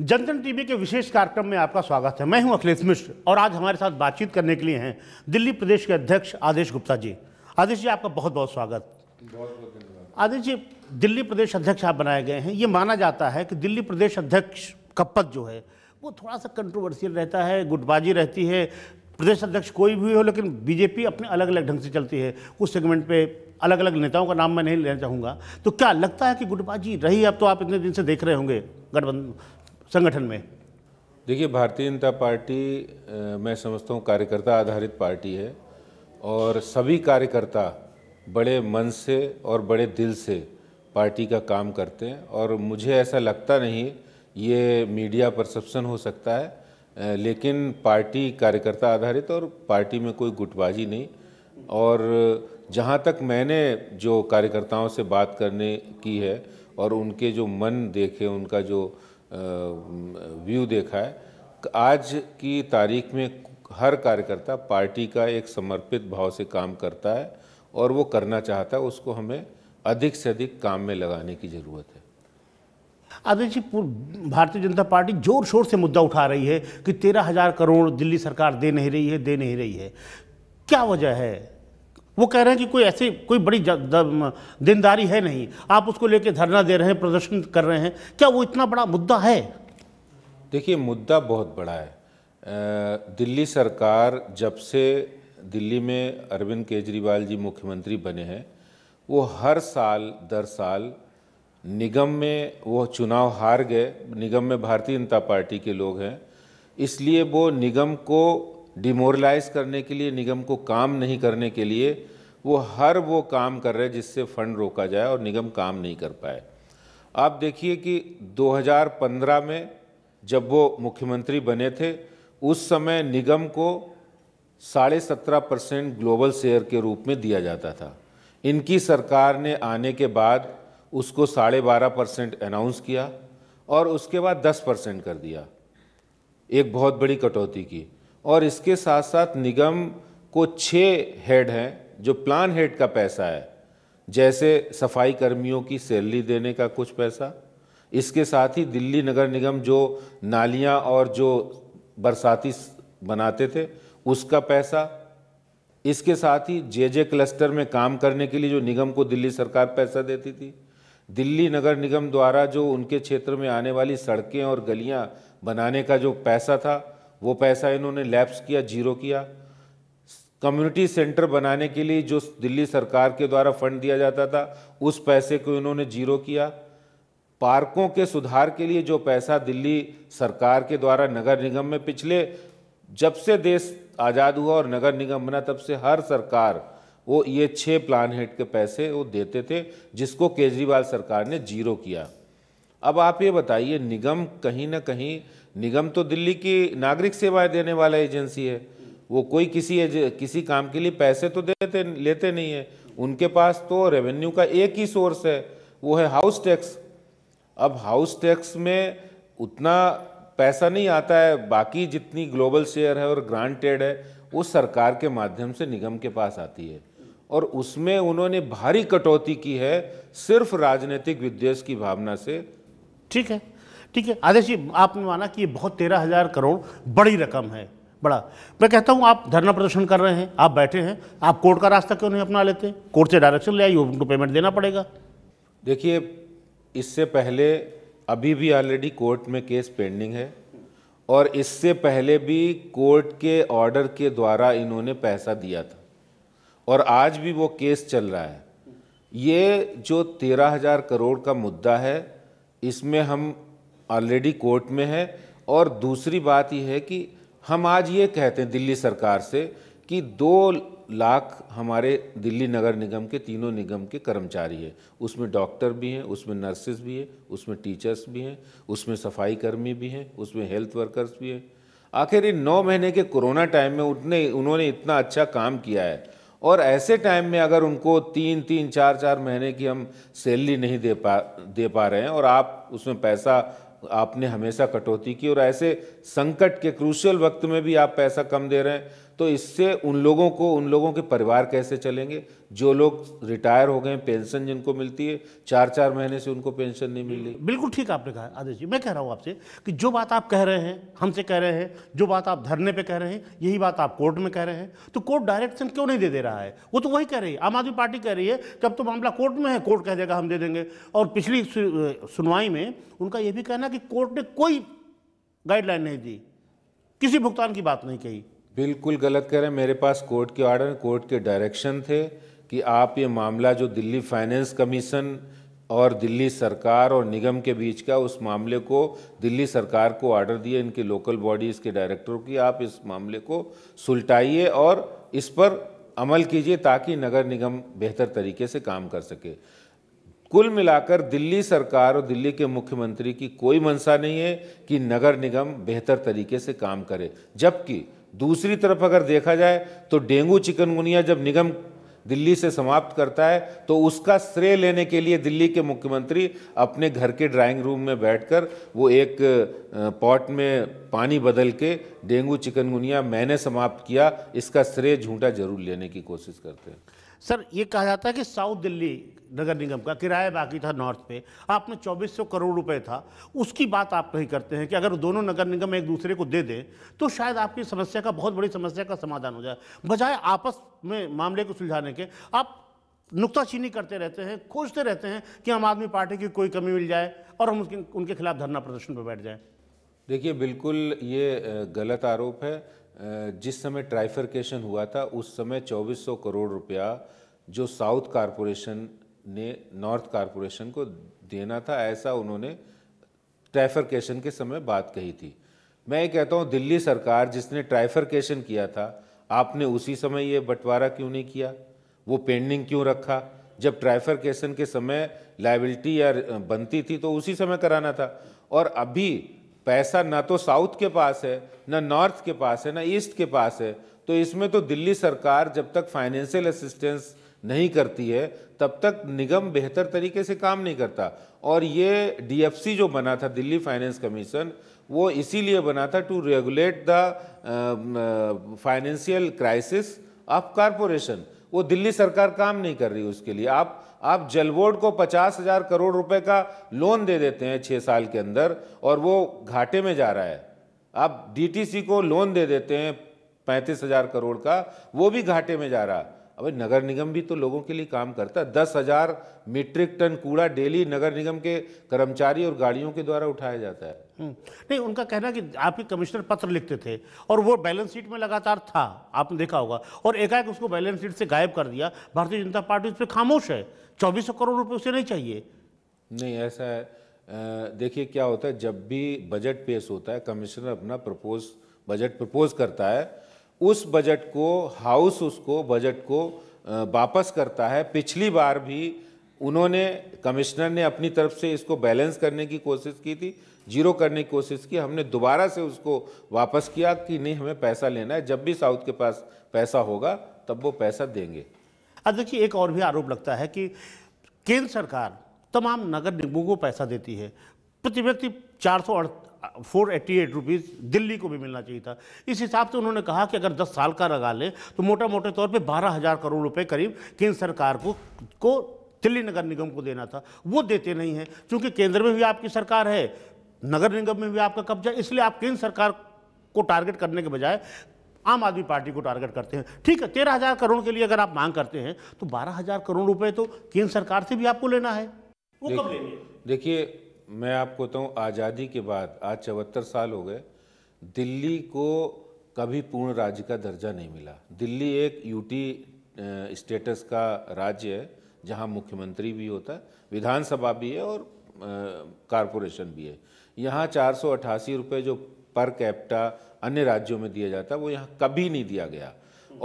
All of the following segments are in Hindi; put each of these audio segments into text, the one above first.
जनतन टीवी के विशेष कार्यक्रम में आपका स्वागत है मैं हूं अखिलेश मिश्र और आज हमारे साथ बातचीत करने के लिए हैं दिल्ली प्रदेश के अध्यक्ष आदेश गुप्ता जी आदेश जी आपका बहुत बहुत स्वागत बहुत आदेश जी दिल्ली प्रदेश अध्यक्ष आप बनाए गए हैं ये माना जाता है कि दिल्ली प्रदेश अध्यक्ष का पद जो है वो थोड़ा सा कंट्रोवर्सियल रहता है गुटबाजी रहती है प्रदेश अध्यक्ष कोई भी हो लेकिन बीजेपी अपने अलग अलग ढंग से चलती है उस सेगमेंट पे अलग अलग नेताओं का नाम मैं नहीं लेना चाहूँगा तो क्या लगता है कि गुटबाजी रही अब तो आप इतने दिन से देख रहे होंगे गठबंधन संगठन में देखिए भारतीय जनता पार्टी मैं समझता हूँ कार्यकर्ता आधारित पार्टी है और सभी कार्यकर्ता बड़े मन से और बड़े दिल से पार्टी का काम करते हैं और मुझे ऐसा लगता नहीं ये मीडिया परसेप्शन हो सकता है लेकिन पार्टी कार्यकर्ता आधारित और पार्टी में कोई गुटबाजी नहीं और जहाँ तक मैंने जो कार्यकर्ताओं से बात करने की है और उनके जो मन देखे उनका जो व्यू देखा है आज की तारीख में हर कार्यकर्ता पार्टी का एक समर्पित भाव से काम करता है और वो करना चाहता है उसको हमें अधिक से अधिक काम में लगाने की ज़रूरत है आदित्य जी भारतीय जनता पार्टी जोर शोर से मुद्दा उठा रही है कि तेरह हजार करोड़ दिल्ली सरकार दे नहीं रही है दे नहीं रही है क्या वजह है वो कह रहे हैं कि कोई ऐसी कोई बड़ी दिनदारी है नहीं आप उसको लेके धरना दे रहे हैं प्रदर्शन कर रहे हैं क्या वो इतना बड़ा मुद्दा है देखिए मुद्दा बहुत बड़ा है दिल्ली सरकार जब से दिल्ली में अरविंद केजरीवाल जी मुख्यमंत्री बने हैं वो हर साल दर साल निगम में वो चुनाव हार गए निगम में भारतीय जनता पार्टी के लोग हैं इसलिए वो निगम को डिमोरलाइज करने के लिए निगम को काम नहीं करने के लिए वो हर वो काम कर रहे जिससे फंड रोका जाए और निगम काम नहीं कर पाए आप देखिए कि 2015 में जब वो मुख्यमंत्री बने थे उस समय निगम को साढ़े सत्रह परसेंट ग्लोबल शेयर के रूप में दिया जाता था इनकी सरकार ने आने के बाद उसको साढ़े बारह परसेंट अनाउंस किया और उसके बाद दस परसेंट कर दिया एक बहुत बड़ी कटौती की और इसके साथ साथ निगम को छः हेड हैं जो प्लान हेड का पैसा है जैसे सफाई कर्मियों की सैलरी देने का कुछ पैसा इसके साथ ही दिल्ली नगर निगम जो नालियाँ और जो बरसाती बनाते थे उसका पैसा इसके साथ ही जे जे क्लस्टर में काम करने के लिए जो निगम को दिल्ली सरकार पैसा देती थी दिल्ली नगर निगम द्वारा जो उनके क्षेत्र में आने वाली सड़कें और गलियां बनाने का जो पैसा था वो पैसा इन्होंने लैप्स किया जीरो किया कम्युनिटी सेंटर बनाने के लिए जो दिल्ली सरकार के द्वारा फंड दिया जाता था उस पैसे को इन्होंने जीरो किया पार्कों के सुधार के लिए जो पैसा दिल्ली सरकार के द्वारा नगर निगम में पिछले जब से देश आज़ाद हुआ और नगर निगम बना तब से हर सरकार वो ये छः प्लान हेड के पैसे वो देते थे जिसको केजरीवाल सरकार ने जीरो किया अब आप ये बताइए निगम कहीं ना कहीं निगम तो दिल्ली की नागरिक सेवाएं देने वाला एजेंसी है वो कोई किसी किसी काम के लिए पैसे तो देते लेते नहीं है उनके पास तो रेवेन्यू का एक ही सोर्स है वो है हाउस टैक्स अब हाउस टैक्स में उतना पैसा नहीं आता है बाकी जितनी ग्लोबल शेयर है और ग्रांटेड है वो सरकार के माध्यम से निगम के पास आती है और उसमें उन्होंने भारी कटौती की है सिर्फ राजनीतिक विद्वेष की भावना से ठीक है ठीक है आदेश जी आपने माना कि ये बहुत तेरह हज़ार करोड़ बड़ी रकम है बड़ा मैं कहता हूँ आप धरना प्रदर्शन कर रहे हैं आप बैठे हैं आप कोर्ट का रास्ता क्यों नहीं अपना लेते कोर्ट से डायरेक्शन ले आइए उनको पेमेंट देना पड़ेगा देखिए इससे पहले अभी भी ऑलरेडी कोर्ट में केस पेंडिंग है और इससे पहले भी कोर्ट के ऑर्डर के द्वारा इन्होंने पैसा दिया था और आज भी वो केस चल रहा है ये जो तेरह हज़ार करोड़ का मुद्दा है इसमें हम ऑलरेडी कोर्ट में है और दूसरी बात यह है कि हम आज ये कहते हैं दिल्ली सरकार से कि दो लाख हमारे दिल्ली नगर निगम के तीनों निगम के कर्मचारी हैं उसमें डॉक्टर भी हैं उसमें नर्सेज भी हैं उसमें टीचर्स भी हैं उसमें सफाई कर्मी भी हैं उसमें हेल्थ वर्कर्स भी हैं आखिर इन नौ महीने के कोरोना टाइम में उतने उन्होंने इतना अच्छा काम किया है और ऐसे टाइम में अगर उनको तीन तीन चार चार महीने की हम सैलरी नहीं दे पा दे पा रहे हैं और आप उसमें पैसा आपने हमेशा कटौती की और ऐसे संकट के क्रूशियल वक्त में भी आप पैसा कम दे रहे हैं तो इससे उन लोगों को उन लोगों के परिवार कैसे चलेंगे जो लोग रिटायर हो गए पेंशन जिनको मिलती है चार चार महीने से उनको पेंशन नहीं मिल रही बिल्कुल ठीक आपने कहा आदेश जी मैं कह रहा हूँ आपसे कि जो बात आप कह रहे हैं हमसे कह रहे हैं जो बात आप धरने पर कह रहे हैं यही बात आप कोर्ट में कह रहे हैं तो कोर्ट डायरेक्शन क्यों नहीं दे दे रहा है वो तो वही कह रही है आम आदमी पार्टी कह रही है कि अब तो मामला कोर्ट में है कोर्ट कह देगा हम दे देंगे और पिछली सुनवाई में उनका यह भी कहना कि कोर्ट ने कोई गाइडलाइन नहीं दी किसी भुगतान की बात नहीं कही बिल्कुल गलत कह रहे हैं मेरे पास कोर्ट के ऑर्डर कोर्ट के डायरेक्शन थे कि आप ये मामला जो दिल्ली फाइनेंस कमीशन और दिल्ली सरकार और निगम के बीच का उस मामले को दिल्ली सरकार को ऑर्डर दिए इनके लोकल बॉडीज़ के डायरेक्टरों की आप इस मामले को सुलटाइए और इस पर अमल कीजिए ताकि नगर निगम बेहतर तरीके से काम कर सके कुल मिलाकर दिल्ली सरकार और दिल्ली के मुख्यमंत्री की कोई मंशा नहीं है कि नगर निगम बेहतर तरीके से काम करे जबकि दूसरी तरफ अगर देखा जाए तो डेंगू चिकनगुनिया जब निगम दिल्ली से समाप्त करता है तो उसका श्रेय लेने के लिए दिल्ली के मुख्यमंत्री अपने घर के ड्राइंग रूम में बैठकर वो एक पॉट में पानी बदल के डेंगू चिकनगुनिया मैंने समाप्त किया इसका श्रेय झूठा जरूर लेने की कोशिश करते हैं सर ये कहा जाता है कि साउथ दिल्ली नगर निगम का किराया बाकी था नॉर्थ पे आपने 2400 करोड़ रुपए था उसकी बात आप नहीं करते हैं कि अगर दोनों नगर निगम एक दूसरे को दे दें तो शायद आपकी समस्या का बहुत बड़ी समस्या का समाधान हो जाए बजाय आपस में मामले को सुलझाने के आप नुकताचीनी करते रहते हैं खोजते रहते हैं कि आम आदमी पार्टी की कोई कमी मिल जाए और हम उनके उनके खिलाफ धरना प्रदर्शन पर बैठ जाएं देखिए बिल्कुल ये गलत आरोप है जिस समय ट्राइफरकेशन हुआ था उस समय 2400 करोड़ रुपया जो साउथ कारपोरेशन ने नॉर्थ कारपोरेशन को देना था ऐसा उन्होंने ट्राइफरकेशन के समय बात कही थी मैं ये कहता हूँ दिल्ली सरकार जिसने ट्राइफरकेशन किया था आपने उसी समय ये बंटवारा क्यों नहीं किया वो पेंडिंग क्यों रखा जब ट्राइफरकेशन के समय लाइबिलिटी या बनती थी तो उसी समय कराना था और अभी पैसा ना तो साउथ के पास है ना नॉर्थ के पास है ना ईस्ट के पास है तो इसमें तो दिल्ली सरकार जब तक फाइनेंशियल असिस्टेंस नहीं करती है तब तक निगम बेहतर तरीके से काम नहीं करता और ये डीएफसी जो बना था दिल्ली फाइनेंस कमीशन वो इसीलिए बना था to regulate the financial crisis of corporation वो दिल्ली सरकार काम नहीं कर रही उसके लिए आप आप जल बोर्ड को पचास हज़ार करोड़ रुपए का लोन दे देते हैं छः साल के अंदर और वो घाटे में जा रहा है आप डीटीसी को लोन दे देते हैं पैंतीस हज़ार करोड़ का वो भी घाटे में जा रहा अब नगर निगम भी तो लोगों के लिए काम करता है दस हज़ार मीट्रिक टन कूड़ा डेली नगर निगम के कर्मचारी और गाड़ियों के द्वारा उठाया जाता है हम्म, नहीं उनका कहना कि आपके कमिश्नर पत्र लिखते थे और वो बैलेंस शीट में लगातार था आपने देखा होगा और एकाएक उसको बैलेंस शीट से गायब कर दिया भारतीय जनता पार्टी उस पर खामोश है चौबीस करोड़ रुपये उसे नहीं चाहिए नहीं ऐसा है देखिए क्या होता है जब भी बजट पेश होता है कमिश्नर अपना प्रपोज बजट प्रपोज करता है उस बजट को हाउस उसको बजट को वापस करता है पिछली बार भी उन्होंने कमिश्नर ने अपनी तरफ से इसको बैलेंस करने की कोशिश की थी जीरो करने की कोशिश की हमने दोबारा से उसको वापस किया कि नहीं हमें पैसा लेना है जब भी साउथ के पास पैसा होगा तब वो पैसा देंगे अध्यक्ष देखिए एक और भी आरोप लगता है कि केंद्र सरकार तमाम नगर निगमों को पैसा देती है प्रति व्यक्ति चार सौ four eighty eight rupees Delhi को भी मिलना चाहिए था इस हिसाब से उन्होंने कहा कि अगर दस साल का लगा ले तो मोटा मोटे तौर पे बारह हज़ार करोड़ रुपए करीब केंद्र सरकार को को दिल्ली नगर निगम को देना था वो देते नहीं हैं क्योंकि केंद्र में भी आपकी सरकार है नगर निगम में भी आपका कब्जा इसलिए आप केंद्र सरकार को टारगेट करने के बजाय आम आदमी पार्टी को टारगेट करते हैं ठीक है तेरह हज़ार करोड़ के लिए अगर आप मांग करते हैं तो बारह हज़ार करोड़ रुपए तो केंद्र सरकार से भी आपको लेना है वो कब लेंगे देखिए मैं आपको बताऊँ आज़ादी के बाद आज चौहत्तर साल हो गए दिल्ली को कभी पूर्ण राज्य का दर्जा नहीं मिला दिल्ली एक यूटी स्टेटस का राज्य है जहाँ मुख्यमंत्री भी होता है विधानसभा भी है और कारपोरेशन भी है यहाँ चार सौ रुपये जो पर कैप्टा अन्य राज्यों में दिया जाता है वो यहाँ कभी नहीं दिया गया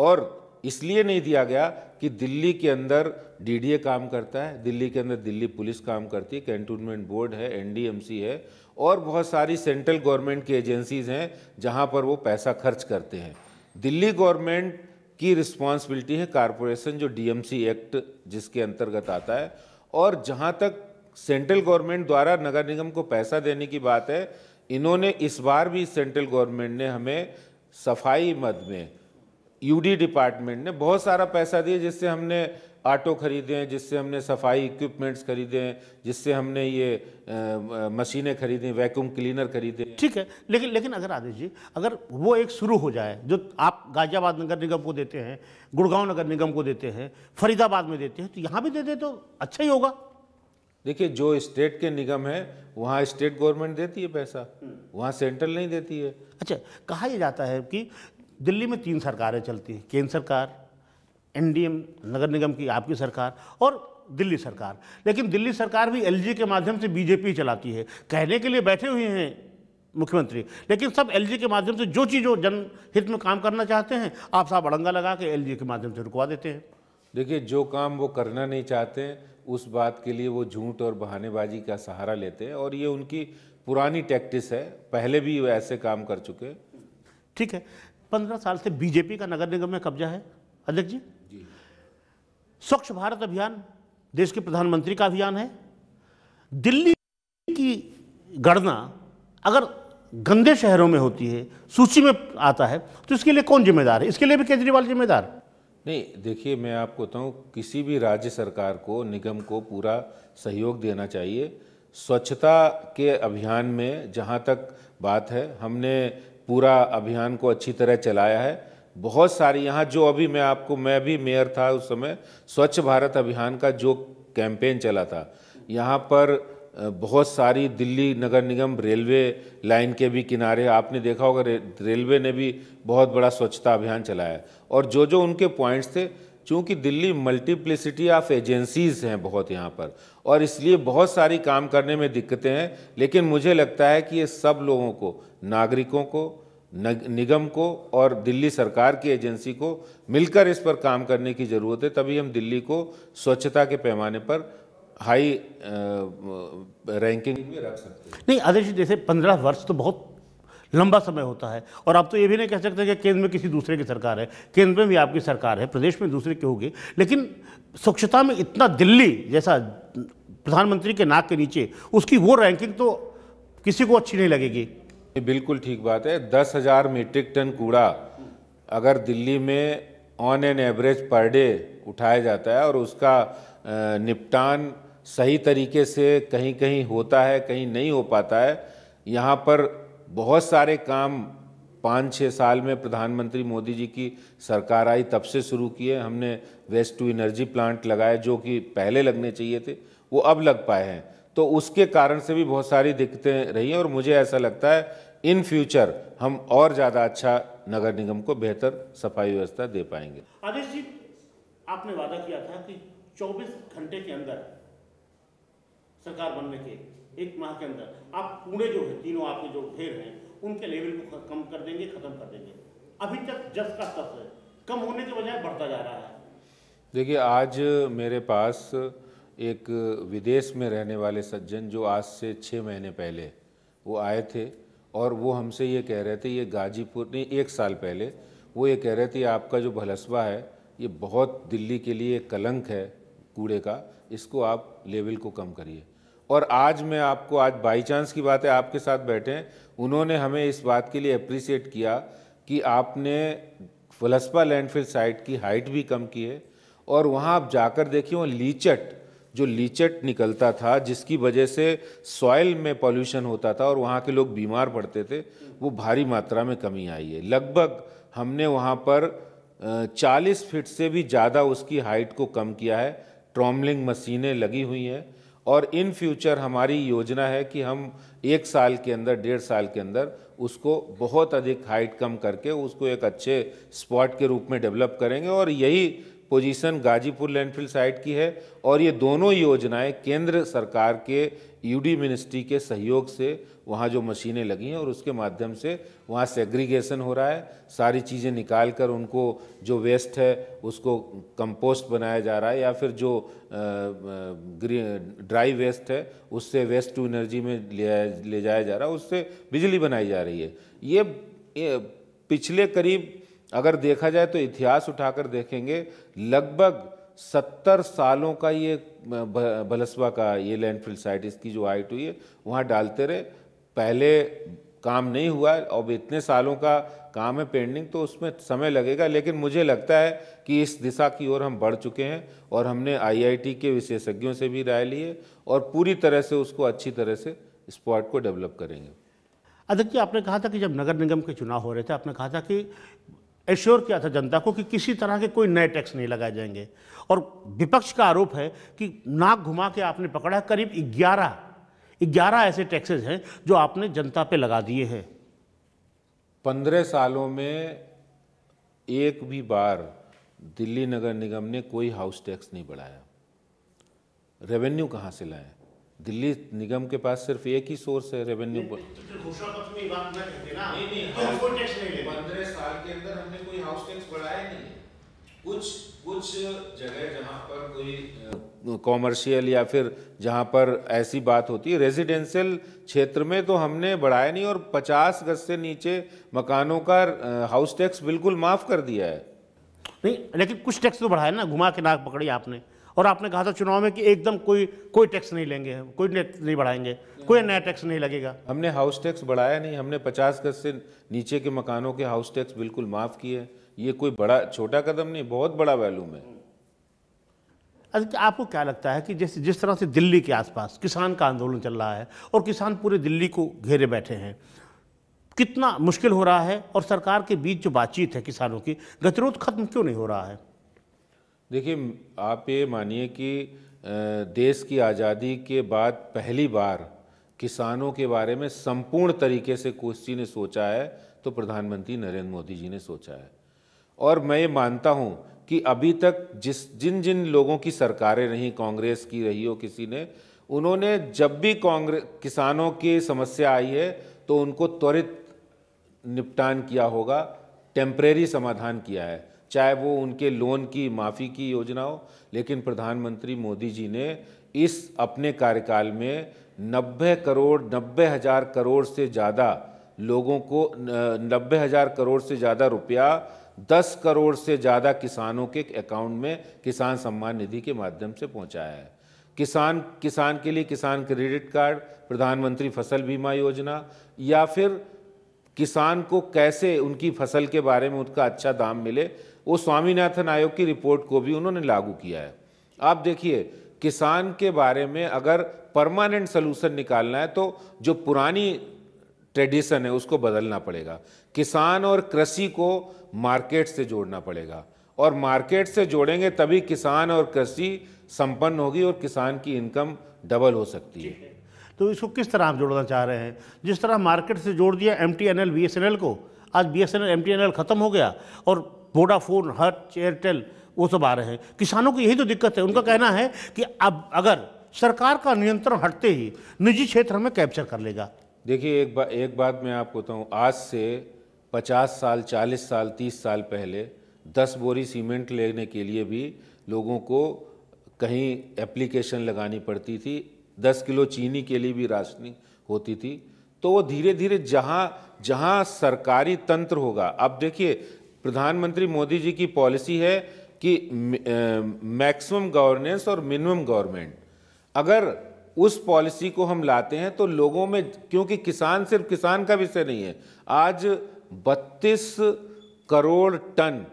और इसलिए नहीं दिया गया कि दिल्ली के अंदर डीडीए काम करता है दिल्ली के अंदर दिल्ली पुलिस काम करती है कैंटोनमेंट बोर्ड है एनडीएमसी है और बहुत सारी सेंट्रल गवर्नमेंट की एजेंसीज हैं जहां पर वो पैसा खर्च करते हैं दिल्ली गवर्नमेंट की रिस्पॉन्सिबिलिटी है कॉरपोरेशन जो डीएमसी एक्ट जिसके अंतर्गत आता है और जहाँ तक सेंट्रल गवर्नमेंट द्वारा नगर निगम को पैसा देने की बात है इन्होंने इस बार भी सेंट्रल गवर्नमेंट ने हमें सफाई मद में यूडी डिपार्टमेंट ने बहुत सारा पैसा दिया जिससे हमने ऑटो हैं जिससे हमने सफाई इक्विपमेंट्स हैं जिससे हमने ये मशीनें खरीदें वैक्यूम क्लीनर खरीदे ठीक है लेकिन लेकिन अगर आदेश जी अगर वो एक शुरू हो जाए जो आप गाजियाबाद नगर निगम को देते हैं गुड़गांव नगर निगम को देते हैं फरीदाबाद में देते हैं तो यहाँ भी दे दे तो अच्छा ही होगा देखिए जो स्टेट के निगम है वहाँ स्टेट गवर्नमेंट देती है पैसा हम्म। वहाँ सेंट्रल नहीं देती है अच्छा कहा यह जाता है कि दिल्ली में तीन सरकारें चलती हैं केंद्र सरकार एन नगर निगम की आपकी सरकार और दिल्ली सरकार लेकिन दिल्ली सरकार भी एलजी के माध्यम से बीजेपी चलाती है कहने के लिए बैठे हुए हैं मुख्यमंत्री लेकिन सब एलजी के माध्यम से जो चीज़ जनहित में काम करना चाहते हैं आप साहब अड़ंगा लगा के एलजी के माध्यम से रुकवा देते हैं देखिए जो काम वो करना नहीं चाहते उस बात के लिए वो झूठ और बहानेबाजी का सहारा लेते हैं और ये उनकी पुरानी टैक्टिस है पहले भी वो ऐसे काम कर चुके ठीक है पंद्रह साल से बीजेपी का नगर निगम में कब्जा है अध्यक्ष जी, स्वच्छ भारत अभियान देश के प्रधानमंत्री का अभियान है दिल्ली की गणना अगर गंदे शहरों में होती है सूची में आता है तो इसके लिए कौन जिम्मेदार है इसके लिए भी केजरीवाल जिम्मेदार नहीं देखिए मैं आपको बताऊँ किसी भी राज्य सरकार को निगम को पूरा सहयोग देना चाहिए स्वच्छता के अभियान में जहाँ तक बात है हमने पूरा अभियान को अच्छी तरह चलाया है बहुत सारी यहाँ जो अभी मैं आपको मैं भी मेयर था उस समय स्वच्छ भारत अभियान का जो कैंपेन चला था यहाँ पर बहुत सारी दिल्ली नगर निगम रेलवे लाइन के भी किनारे आपने देखा होगा रे, रेलवे ने भी बहुत बड़ा स्वच्छता अभियान चलाया है और जो जो उनके पॉइंट्स थे चूँकि दिल्ली मल्टीप्लिसिटी ऑफ एजेंसीज़ हैं बहुत यहाँ पर और इसलिए बहुत सारी काम करने में दिक्कतें हैं लेकिन मुझे लगता है कि ये सब लोगों को नागरिकों को निगम को और दिल्ली सरकार की एजेंसी को मिलकर इस पर काम करने की ज़रूरत है तभी हम दिल्ली को स्वच्छता के पैमाने पर हाई रैंकिंग में रख सकते हैं नहीं आदेश जैसे पंद्रह वर्ष तो बहुत लंबा समय होता है और आप तो ये भी नहीं कह सकते कि केंद्र में किसी दूसरे की सरकार है केंद्र में भी आपकी सरकार है प्रदेश में दूसरे की होगी लेकिन स्वच्छता में इतना दिल्ली जैसा प्रधानमंत्री के नाक के नीचे उसकी वो रैंकिंग तो किसी को अच्छी नहीं लगेगी बिल्कुल ठीक बात है दस हज़ार मीट्रिक टन कूड़ा अगर दिल्ली में on an average per day उठाया जाता है और उसका निपटान सही तरीके से कहीं कहीं होता है कहीं नहीं हो पाता है यहाँ पर बहुत सारे काम पाँच छः साल में प्रधानमंत्री मोदी जी की सरकार आई तब से शुरू किए हमने वेस्ट टू एनर्जी प्लांट लगाए जो कि पहले लगने चाहिए थे वो अब लग पाए हैं तो उसके कारण से भी बहुत सारी दिक्कतें रही और मुझे ऐसा लगता है इन फ्यूचर हम और ज़्यादा अच्छा नगर निगम को बेहतर सफाई व्यवस्था दे पाएंगे आदेश जी आपने वादा किया था कि 24 घंटे के अंदर सरकार बनने के एक माह के अंदर आप पूरे जो है तीनों आपके जो ढेर हैं उनके लेवल को कम कर देंगे ख़त्म कर देंगे अभी तक जस का तस है कम होने के बजाय बढ़ता जा रहा है देखिए आज मेरे पास एक विदेश में रहने वाले सज्जन जो आज से छः महीने पहले वो आए थे और वो हमसे ये कह रहे थे ये गाजीपुर नहीं एक साल पहले वो ये कह रहे थे आपका जो भलसवा है ये बहुत दिल्ली के लिए कलंक है कूड़े का इसको आप लेवल को कम करिए और आज मैं आपको आज बाई चांस की बात है आपके साथ बैठे हैं उन्होंने हमें इस बात के लिए अप्रिसिएट किया कि आपने फलसपा लैंडफिल साइट की हाइट भी कम की है और वहाँ आप जाकर देखिए वो लीचट जो लीचट निकलता था जिसकी वजह से सॉइल में पॉल्यूशन होता था और वहाँ के लोग बीमार पड़ते थे वो भारी मात्रा में कमी आई है लगभग हमने वहाँ पर 40 फीट से भी ज़्यादा उसकी हाइट को कम किया है ट्रॉमलिंग मशीनें लगी हुई हैं और इन फ्यूचर हमारी योजना है कि हम एक साल के अंदर डेढ़ साल के अंदर उसको बहुत अधिक हाइट कम करके उसको एक अच्छे स्पॉट के रूप में डेवलप करेंगे और यही पोजीशन गाजीपुर लैंडफिल साइट की है और ये दोनों योजनाएं केंद्र सरकार के यूडी मिनिस्ट्री के सहयोग से वहाँ जो मशीनें लगी हैं और उसके माध्यम से वहाँ सेग्रीगेशन हो रहा है सारी चीज़ें निकाल कर उनको जो वेस्ट है उसको कंपोस्ट बनाया जा रहा है या फिर जो ड्राई वेस्ट है उससे वेस्ट टू एनर्जी में ले जाया जा रहा है उससे बिजली बनाई जा रही है ये, ये पिछले करीब अगर देखा जाए तो इतिहास उठाकर देखेंगे लगभग सत्तर सालों का ये भलसवा का ये लैंडफिल साइट इसकी जो हाइट हुई है वहाँ डालते रहे पहले काम नहीं हुआ अब इतने सालों का काम है पेंडिंग तो उसमें समय लगेगा लेकिन मुझे लगता है कि इस दिशा की ओर हम बढ़ चुके हैं और हमने आईआईटी के विशेषज्ञों से भी राय ली है और पूरी तरह से उसको अच्छी तरह से स्पॉट को डेवलप करेंगे अध्यक्ष जी आपने कहा था कि जब नगर निगम के चुनाव हो रहे थे आपने कहा था कि एश्योर किया था जनता को कि किसी तरह के कोई नए टैक्स नहीं लगाए जाएंगे और विपक्ष का आरोप है कि नाक घुमा के आपने पकड़ा करीब ग्यारह ग्यारह ऐसे टैक्सेस हैं जो आपने जनता पे लगा दिए हैं पंद्रह सालों में एक भी बार दिल्ली नगर निगम ने कोई हाउस टैक्स नहीं बढ़ाया रेवेन्यू कहाँ से लाया दिल्ली निगम के पास सिर्फ एक ही सोर्स है रेवेन्यू तो, तो साल के अंदर हमने कोई हाउस टैक्स बढ़ाया नहीं कुछ कुछ जगह जहाँ पर कोई कॉमर्शियल या फिर जहाँ पर ऐसी बात होती है रेजिडेंशियल क्षेत्र में तो हमने बढ़ाया नहीं और पचास गज से नीचे मकानों का हाउस टैक्स बिल्कुल माफ़ कर दिया है नहीं लेकिन कुछ टैक्स तो बढ़ाया ना घुमा के नाक पकड़ी आपने और आपने कहा था चुनाव में कि एकदम कोई कोई टैक्स नहीं लेंगे कोई टैक्स नहीं बढ़ाएंगे कोई नया टैक्स नहीं लगेगा हमने हाउस टैक्स बढ़ाया नहीं हमने पचास गज से नीचे के मकानों के हाउस टैक्स बिल्कुल माफ़ किए ये कोई बड़ा छोटा कदम नहीं बहुत बड़ा वैलूम है आपको क्या लगता है कि जैसे जिस तरह से दिल्ली के आसपास किसान का आंदोलन चल रहा है और किसान पूरे दिल्ली को घेरे बैठे हैं कितना मुश्किल हो रहा है और सरकार के बीच जो बातचीत है किसानों की गतिरोध खत्म क्यों नहीं हो रहा है देखिए आप ये मानिए कि देश की आज़ादी के बाद पहली बार किसानों के बारे में संपूर्ण तरीके से कोश्ची ने सोचा है तो प्रधानमंत्री नरेंद्र मोदी जी ने सोचा है और मैं ये मानता हूँ कि अभी तक जिस जिन जिन लोगों की सरकारें रहीं कांग्रेस की रही हो किसी ने उन्होंने जब भी कांग्रेस किसानों की समस्या आई है तो उनको त्वरित निपटान किया होगा टेम्परेरी समाधान किया है चाहे वो उनके लोन की माफ़ी की योजना हो लेकिन प्रधानमंत्री मोदी जी ने इस अपने कार्यकाल में 90 करोड़ नब्बे हज़ार करोड़ से ज़्यादा लोगों को नब्बे हज़ार करोड़ से ज़्यादा रुपया 10 करोड़ से ज़्यादा किसानों के अकाउंट में किसान सम्मान निधि के माध्यम से पहुंचाया है किसान किसान के लिए किसान क्रेडिट कार्ड प्रधानमंत्री फसल बीमा योजना या फिर किसान को कैसे उनकी फसल के बारे में उनका अच्छा दाम मिले वो स्वामीनाथन आयोग की रिपोर्ट को भी उन्होंने लागू किया है आप देखिए किसान के बारे में अगर परमानेंट सोल्यूशन निकालना है तो जो पुरानी ट्रेडिशन है उसको बदलना पड़ेगा किसान और कृषि को मार्केट से जोड़ना पड़ेगा और मार्केट से जोड़ेंगे तभी किसान और कृषि संपन्न होगी और किसान की इनकम डबल हो सकती है तो इसको किस तरह आप जोड़ना चाह रहे हैं जिस तरह मार्केट से जोड़ दिया M T N L B S N L को आज B S N L M T N L ख़त्म हो गया और वोडाफोन हट एयरटेल वो सब आ रहे हैं किसानों को यही तो दिक्कत है उनका कहना है कि अब अगर सरकार का नियंत्रण हटते ही निजी क्षेत्र में कैप्चर कर लेगा देखिए एक बा, एक बात मैं आपको बताऊँ आज से 50 साल 40 साल 30 साल पहले 10 बोरी सीमेंट लेने के लिए भी लोगों को कहीं एप्लीकेशन लगानी पड़ती थी 10 किलो चीनी के लिए भी राशनिंग होती थी तो वो धीरे धीरे जहाँ जहाँ सरकारी तंत्र होगा अब देखिए प्रधानमंत्री मोदी जी की पॉलिसी है कि मैक्सिमम गवर्नेंस और मिनिमम गवर्नमेंट अगर उस पॉलिसी को हम लाते हैं तो लोगों में क्योंकि किसान सिर्फ किसान का विषय नहीं है आज 32 करोड़ टन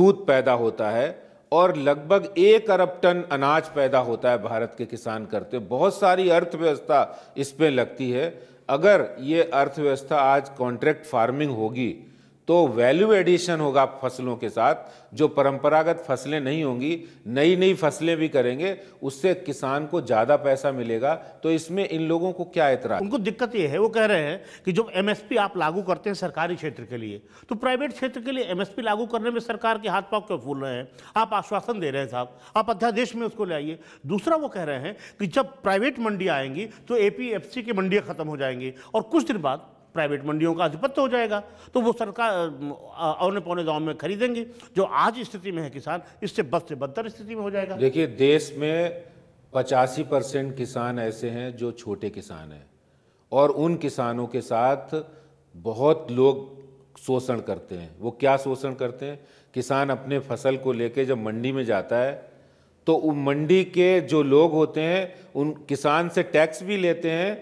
दूध पैदा होता है और लगभग एक अरब टन अनाज पैदा होता है भारत के किसान करते बहुत सारी अर्थव्यवस्था इस लगती है अगर ये अर्थव्यवस्था आज कॉन्ट्रैक्ट फार्मिंग होगी तो वैल्यू एडिशन होगा फसलों के साथ जो परंपरागत फसलें नहीं होंगी नई नई फसलें भी करेंगे उससे किसान को ज़्यादा पैसा मिलेगा तो इसमें इन लोगों को क्या इतरा उनको दिक्कत ये है वो कह रहे हैं कि जब एमएसपी आप लागू करते हैं सरकारी क्षेत्र के लिए तो प्राइवेट क्षेत्र के लिए एमएसपी लागू करने में सरकार के हाथ पाँव क्यों फूल रहे हैं आप आश्वासन दे रहे हैं साहब आप अध्यादेश में उसको ले आइए दूसरा वो कह रहे हैं कि जब प्राइवेट मंडियाँ आएंगी तो ए की मंडियाँ खत्म हो जाएंगी और कुछ दिन बाद प्राइवेट मंडियों का आधिपत्य हो जाएगा तो वो सरकार औने पौने दाम में खरीदेंगे जो आज स्थिति में है किसान इससे बद से बदतर स्थिति में हो जाएगा देखिए देश में पचासी परसेंट किसान ऐसे हैं जो छोटे किसान हैं और उन किसानों के साथ बहुत लोग शोषण करते हैं वो क्या शोषण करते हैं किसान अपने फसल को लेके जब मंडी में जाता है तो मंडी के जो लोग होते हैं उन किसान से टैक्स भी लेते हैं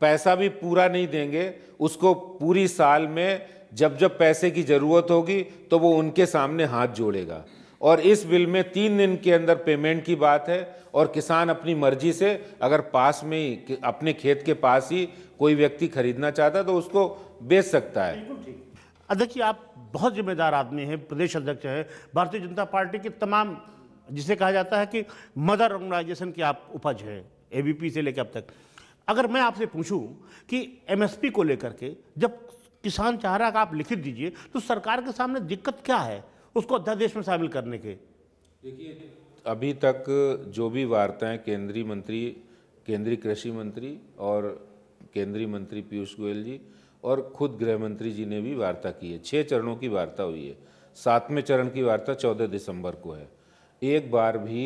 पैसा भी पूरा नहीं देंगे उसको पूरी साल में जब जब पैसे की ज़रूरत होगी तो वो उनके सामने हाथ जोड़ेगा और इस बिल में तीन दिन के अंदर पेमेंट की बात है और किसान अपनी मर्जी से अगर पास में ही अपने खेत के पास ही कोई व्यक्ति खरीदना चाहता तो उसको बेच सकता है अध्यक्ष आप बहुत जिम्मेदार आदमी हैं प्रदेश अध्यक्ष हैं भारतीय जनता पार्टी के तमाम जिसे कहा जाता है कि मदर ऑर्गेनाइजेशन की आप उपज है एबीपी से लेकर अब तक अगर मैं आपसे पूछूं कि एमएसपी को लेकर के जब किसान चाह रहा है आप लिखित दीजिए तो सरकार के सामने दिक्कत क्या है उसको अध्यादेश में शामिल करने के देखिए अभी तक जो भी वार्ताएं केंद्रीय मंत्री केंद्रीय कृषि मंत्री और केंद्रीय मंत्री पीयूष गोयल जी और खुद गृह मंत्री जी ने भी वार्ता की है छः चरणों की वार्ता हुई है सातवें चरण की वार्ता चौदह दिसंबर को है एक बार भी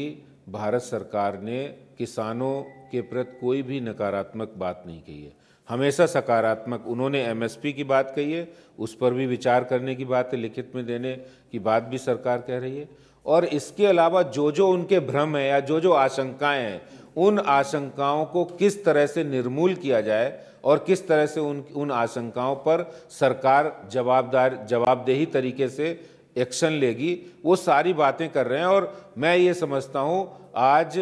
भारत सरकार ने किसानों के प्रति कोई भी नकारात्मक बात नहीं कही है हमेशा सकारात्मक उन्होंने एमएसपी की बात कही है उस पर भी विचार करने की बात है लिखित में देने की बात भी सरकार कह रही है और इसके अलावा जो जो उनके भ्रम है या जो जो आशंकाएं हैं उन आशंकाओं को किस तरह से निर्मूल किया जाए और किस तरह से उन उन आशंकाओं पर सरकार जवाबदार जवाबदेही तरीके से एक्शन लेगी वो सारी बातें कर रहे हैं और मैं ये समझता हूँ आज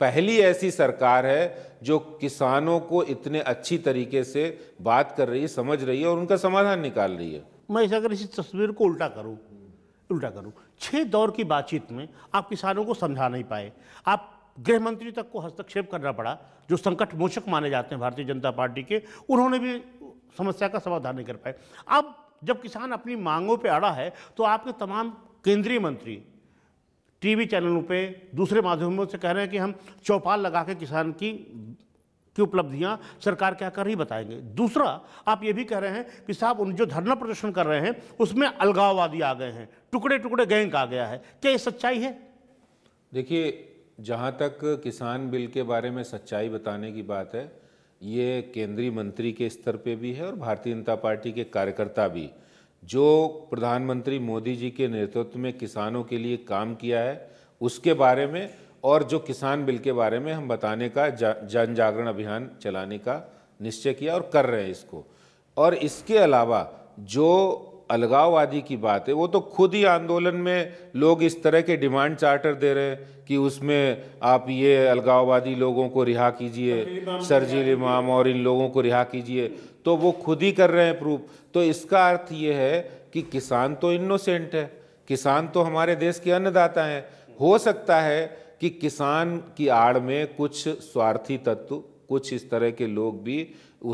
पहली ऐसी सरकार है जो किसानों को इतने अच्छी तरीके से बात कर रही है समझ रही है और उनका समाधान निकाल रही है मैं अगर इस तस्वीर को उल्टा करूँ उल्टा करूँ छः दौर की बातचीत में आप किसानों को समझा नहीं पाए आप गृह मंत्री तक को हस्तक्षेप करना पड़ा जो संकट मोचक माने जाते हैं भारतीय जनता पार्टी के उन्होंने भी समस्या का समाधान नहीं कर पाए अब जब किसान अपनी मांगों पे अड़ा है तो आपके तमाम केंद्रीय मंत्री टीवी चैनलों पे दूसरे माध्यमों से कह रहे हैं कि हम चौपाल लगा के किसान की की उपलब्धियां सरकार क्या कर रही बताएंगे दूसरा आप ये भी कह रहे हैं कि साहब उन जो धरना प्रदर्शन कर रहे हैं उसमें अलगाववादी आ गए हैं टुकड़े टुकड़े गैंग आ गया है क्या ये सच्चाई है देखिए जहाँ तक किसान बिल के बारे में सच्चाई बताने की बात है ये केंद्रीय मंत्री के स्तर पे भी है और भारतीय जनता पार्टी के कार्यकर्ता भी जो प्रधानमंत्री मोदी जी के नेतृत्व में किसानों के लिए काम किया है उसके बारे में और जो किसान बिल के बारे में हम बताने का जन जागरण अभियान चलाने का निश्चय किया और कर रहे हैं इसको और इसके अलावा जो अलगाववादी की बात है वो तो खुद ही आंदोलन में लोग इस तरह के डिमांड चार्टर दे रहे हैं कि उसमें आप ये अलगाववादी लोगों को रिहा कीजिए सरजील इमाम और इन लोगों को रिहा कीजिए तो वो खुद ही कर रहे हैं प्रूफ तो इसका अर्थ ये है कि किसान तो इनोसेंट है किसान तो हमारे देश के अन्नदाता हैं हो सकता है कि किसान की आड़ में कुछ स्वार्थी तत्व कुछ इस तरह के लोग भी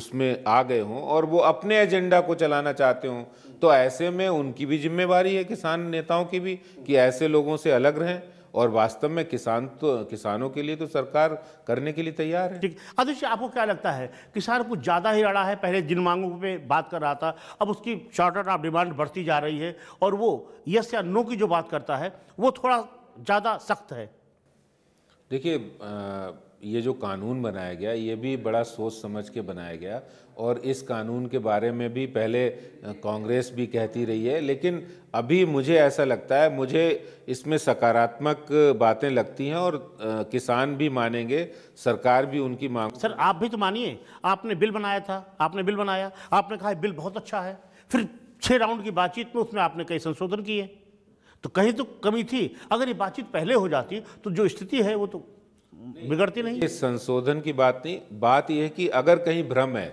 उसमें आ गए हों और वो अपने एजेंडा को चलाना चाहते हों तो ऐसे में उनकी भी जिम्मेवारी है किसान नेताओं की भी कि ऐसे लोगों से अलग रहें और वास्तव में किसान तो किसानों के लिए तो सरकार करने के लिए तैयार है ठीक आदित्य आपको क्या लगता है किसान कुछ ज़्यादा ही लड़ा है पहले जिन मांगों पे बात कर रहा था अब उसकी शॉर्टर ऑफ डिमांड बढ़ती जा रही है और वो यस या नो की जो बात करता है वो थोड़ा ज़्यादा सख्त है देखिए ये जो कानून बनाया गया ये भी बड़ा सोच समझ के बनाया गया और इस कानून के बारे में भी पहले कांग्रेस भी कहती रही है लेकिन अभी मुझे ऐसा लगता है मुझे इसमें सकारात्मक बातें लगती हैं और किसान भी मानेंगे सरकार भी उनकी मांग सर आप भी तो मानिए आपने बिल बनाया था आपने बिल बनाया आपने कहा बिल बहुत अच्छा है फिर छः राउंड की बातचीत में उसमें आपने कई संशोधन किए तो कहीं तो कमी थी अगर ये बातचीत पहले हो जाती तो जो स्थिति है वो तो बिगड़ती नहीं इस संशोधन की बात नहीं बात यह है कि अगर कहीं भ्रम है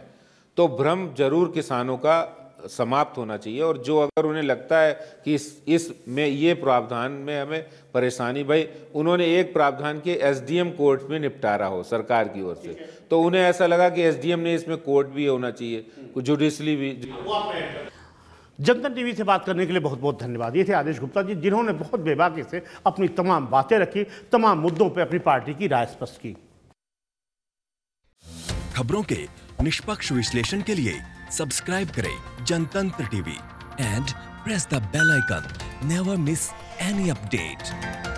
तो भ्रम जरूर किसानों का समाप्त होना चाहिए और जो अगर उन्हें लगता है कि इस इस में ये प्रावधान में हमें परेशानी भाई उन्होंने एक प्रावधान के एसडीएम कोर्ट में निपटारा हो सरकार की ओर से तो उन्हें ऐसा लगा कि एसडीएम ने इसमें कोर्ट भी होना चाहिए जुडिशली भी जनता टीवी से बात करने के लिए बहुत बहुत धन्यवाद ये थे आदेश गुप्ता जी जिन्होंने बहुत बेबाकी से अपनी तमाम बातें रखी तमाम मुद्दों पर अपनी पार्टी की राय स्पष्ट की खबरों के निष्पक्ष विश्लेषण के लिए सब्सक्राइब करें Jantantra TV and press the bell icon never miss any update